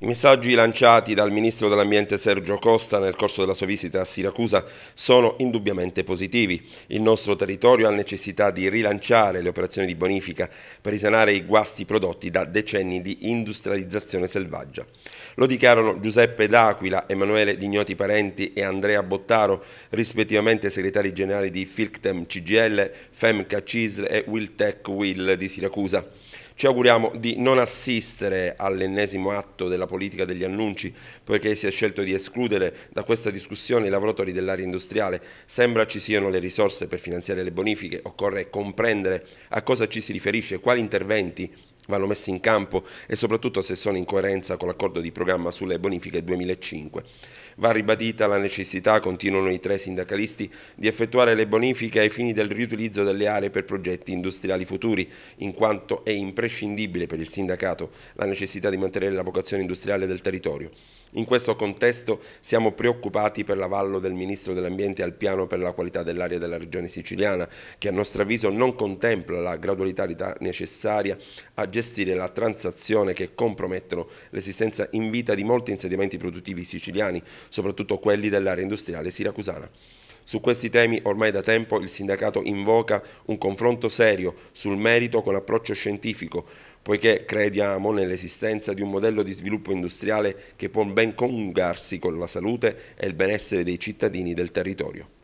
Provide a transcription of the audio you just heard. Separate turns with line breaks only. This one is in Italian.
I messaggi lanciati dal Ministro dell'Ambiente Sergio Costa nel corso della sua visita a Siracusa sono indubbiamente positivi. Il nostro territorio ha necessità di rilanciare le operazioni di bonifica per risanare i guasti prodotti da decenni di industrializzazione selvaggia. Lo dichiarano Giuseppe D'Aquila, Emanuele Dignoti Parenti e Andrea Bottaro, rispettivamente segretari generali di FILCTEM CGL, FEMCA CISL e WILTEC Will di Siracusa. Ci auguriamo di non assistere all'ennesimo atto della politica degli annunci, poiché si è scelto di escludere da questa discussione i lavoratori dell'area industriale. Sembra ci siano le risorse per finanziare le bonifiche, occorre comprendere a cosa ci si riferisce, quali interventi vanno messe in campo e soprattutto se sono in coerenza con l'accordo di programma sulle bonifiche 2005. Va ribadita la necessità, continuano i tre sindacalisti, di effettuare le bonifiche ai fini del riutilizzo delle aree per progetti industriali futuri, in quanto è imprescindibile per il sindacato la necessità di mantenere la vocazione industriale del territorio. In questo contesto siamo preoccupati per l'avallo del Ministro dell'Ambiente al piano per la qualità dell'aria della regione siciliana, che a nostro avviso non contempla la gradualità necessaria a gestire gestire la transazione che compromettono l'esistenza in vita di molti insediamenti produttivi siciliani, soprattutto quelli dell'area industriale siracusana. Su questi temi ormai da tempo il sindacato invoca un confronto serio sul merito con approccio scientifico, poiché crediamo nell'esistenza di un modello di sviluppo industriale che può ben coniugarsi con la salute e il benessere dei cittadini del territorio.